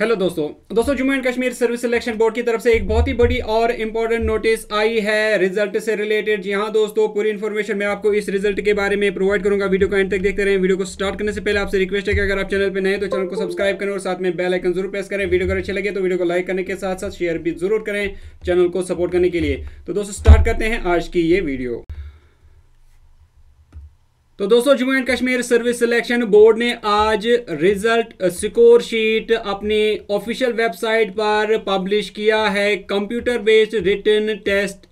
hello दोस्तों दोस्तों Jammu and Kashmir service selection board की तरफ से एक बहुत ही बड़ी और इम्पॉर्टेंट नोटिस आई है रिजल्ट से रिलेटेड जी हाँ दोस्तों पूरी इन्फॉर्मेशन मैं आपको इस रिजल्ट के बारे में प्रोवाइड करूंगा वीडियो को एंड तक देखते रहें वीडियो को स्टार्ट करने से पहले आपसे रिक्वेस्ट है कि अगर आप चैनल पर नए तो चैनल को सब्सक्राइब करें और साथ में बेलाइकन जरूर प्रेस करें वीडियो अगर अच्छे लगे तो वीडियो को लाइक करने के साथ साथ शेयर भी जरूर करें चैनल को सपोर्ट करने के लिए तो दोस्तों स्टार्ट करते हैं आज की ये वीडियो तो दोस्तों Jammu and Kashmir service selection board ने आज रिजल्ट स्कोर शीट अपनी ऑफिशियल वेबसाइट पर पब्लिश किया है computer based written test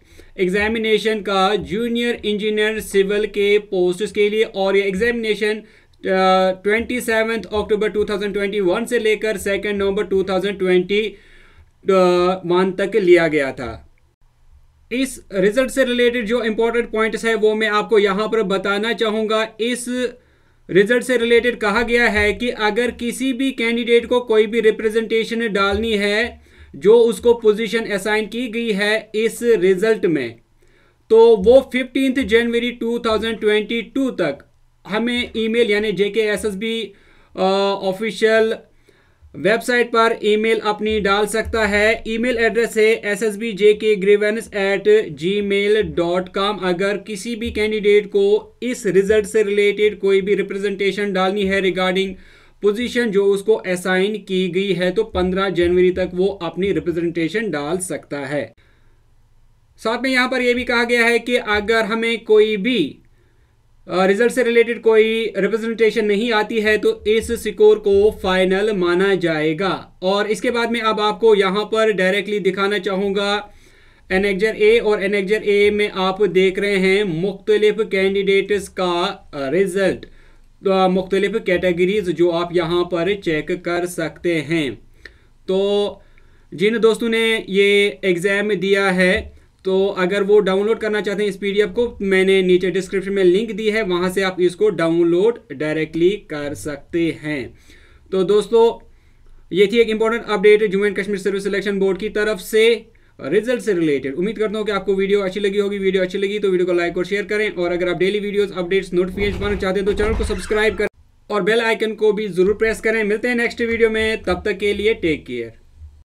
examination का जूनियर इंजीनियर सिविल के पोस्ट के लिए और ये examination twenty seven October one से लेकर सेकेंड नवंबर ट्वेंटी वन तक लिया गया था इस रिजल्ट से रिलेटेड जो इंपॉर्टेंट पॉइंट्स है वो मैं आपको यहाँ पर बताना चाहूँगा इस रिजल्ट से रिलेटेड कहा गया है कि अगर किसी भी कैंडिडेट को कोई भी रिप्रेजेंटेशन डालनी है जो उसको पोजीशन असाइन की गई है इस रिजल्ट में तो वो फिफ्टीन जनवरी 2022 तक हमें ईमेल यानी J K S S B official website पर ईमेल अपनी डाल सकता है ईमेल एड्रेस है S S B J K at Gmail dot com अगर किसी भी कैंडिडेट को इस रिजल्ट से रिलेटेड कोई भी रिप्रेजेंटेशन डालनी है रिगार्डिंग पोजीशन जो उसको असाइन की गई है तो 15 जनवरी तक वो अपनी रिप्रेजेंटेशन डाल सकता है साथ में यहाँ पर यह भी कहा गया है कि अगर हमें कोई भी रिजल्ट से रिलेटेड कोई रिप्रेजेंटेशन नहीं आती है तो इस स्कोर को फाइनल माना जाएगा और इसके बाद में अब आपको यहाँ पर डायरेक्टली दिखाना चाहूँगा एनेक्जर ए और एनेक्जर ए में आप देख रहे हैं मुख्तलिफ कैंडिडेट्स का रिजल्ट तो मुख्तलिफ कैटेगरीज जो आप यहाँ पर चेक कर सकते हैं तो जिन दोस्तों ने ये एग्ज़ाम दिया है तो अगर वो डाउनलोड करना चाहते हैं इस पी को मैंने नीचे डिस्क्रिप्शन में लिंक दी है वहाँ से आप इसको डाउनलोड डायरेक्टली कर सकते हैं तो दोस्तों ये थी एक important update Jammu and Kashmir service selection board की तरफ से रिजल्ट से रिलेटेड उम्मीद करता हूँ कि आपको वीडियो अच्छी लगी होगी वीडियो अच्छी लगी तो वीडियो को लाइक और शेयर करें और अगर आप डेली वीडियोस अपडेट्स नोटिफिकेशन पाना चाहते हैं तो चैनल को सब्सक्राइब करें और बेल आइकन को भी जरूर प्रेस करें मिलते हैं नेक्स्ट वीडियो में तब तक के लिए टेक केयर